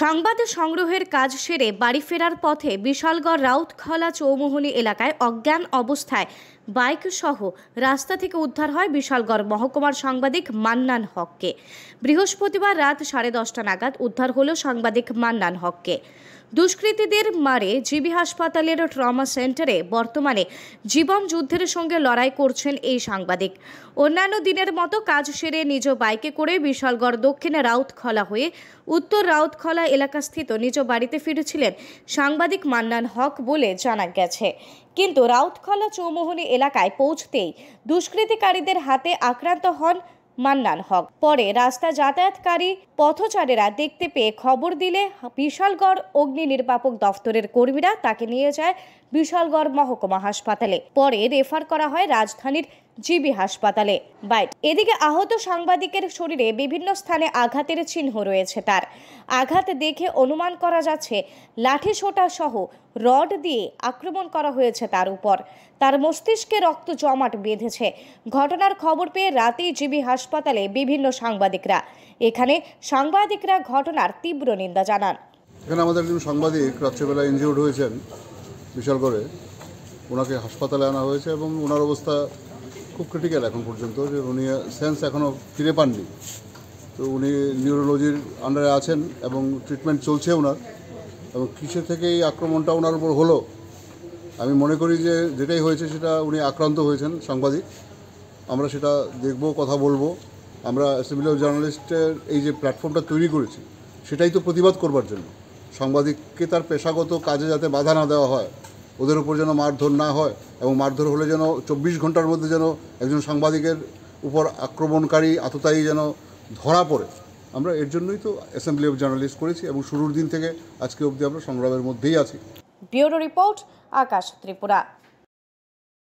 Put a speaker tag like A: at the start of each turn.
A: সংবাদ সংগ্রহের কাজ সেরে বাড়ি ফেরার পথে বিশালগড় রাউতখলা চৌমোহনী এলাকায় অজ্ঞান অবস্থায় বাইক সহ রাস্তা থেকে উদ্ধার হয় বিশালগড় মহকুমার সাংবাদিক মান্নান হককে বৃহস্পতিবার রাত সাড়ে দশটা নাগাদ উদ্ধার হলো সাংবাদিক মান্নান হককে দুষ্কৃতীদের মারে জিবি হাসপাতালের ট্রমা সেন্টারে বর্তমানে জীবন যুদ্ধের সঙ্গে লড়াই করছেন এই সাংবাদিক অন্যান্য দিনের মতো কাজ সেরে নিজ বাইকে করে বিশালগড় দক্ষিণে রাউতখলা হয়ে উত্তর রাউতখলা এলাকাস্থিত নিজ বাড়িতে ফিরেছিলেন সাংবাদিক মান্নান হক বলে জানা গেছে কিন্তু রাউতখলা চৌমোহনী এলাকায় পৌঁছতেই দুষ্কৃতিকারীদের হাতে আক্রান্ত হন মান্নান হক পরে রাস্তা যাতায়াতকারী পথচারীরা দেখতে পেয়ে খবর দিলে বিশালগড় অগ্নি নির্বাপক দফতরের কর্মীরা তাকে নিয়ে যায় বিশালগড় মহকুমা হাসপাতালে পরে রেফার করা হয় রাজধানীর জিবি হাসপাতালে বাইট এদিকে আহত সাংবাদিকের শরীরে বিভিন্ন স্থানে আঘাতের চিহ্ন রয়েছে তার আঘাত দেখে অনুমান করা যাচ্ছে লাঠি সোটা সহ রড দিয়ে আক্রমণ করা হয়েছে তার উপর তার মস্তিষ্কে রক্ত জমাট বেঁধেছে ঘটনার খবর পেয়ে রাতেই জিবি হাসপাতালে বিভিন্ন সাংবাদিকরা এখানে সাংবাদিকরা ঘটনার তীব্র নিন্দা জানান
B: এখানে আমাদের একজন সাংবাদিক রাত্রেবেলা ইনজিউর্ড হয়েছেন বিশাল করে ওনাকে হাসপাতালে আনা হয়েছে এবং ওনার অবস্থা খুব ক্রিটিক্যাল এখন পর্যন্ত যে উনি সেন্স এখনও ফিরে পাননি তো উনি নিউরোলজির আন্ডারে আছেন এবং ট্রিটমেন্ট চলছে ওনার এবং কিসের থেকে এই আক্রমণটা ওনার উপর হলো আমি মনে করি যে যেটাই হয়েছে সেটা উনি আক্রান্ত হয়েছেন সাংবাদিক আমরা সেটা দেখব কথা বলবো আমরা অ্যাসেম্বলি অফ জার্নালিস্টের এই যে প্ল্যাটফর্মটা তৈরি করেছি সেটাই তো প্রতিবাদ করবার জন্য সাংবাদিককে তার পেশাগত কাজে যাতে বাধা না দেওয়া হয় ওদের উপর যেন মারধর না হয় এবং মারধর হলে যেন চব্বিশ ঘন্টার মধ্যে যেন একজন সাংবাদিকের উপর আক্রমণকারী আততায়ী যেন ধরা পড়ে আমরা এর জন্যই তো অ্যাসেম্বলি অফ জার্নালিস্ট করেছি এবং শুরুর দিন থেকে আজকে অবধি আমরা সংগ্রামের মধ্যেই আছি
A: ব্যুরো রিপোর্ট আকাশ ত্রিপুরা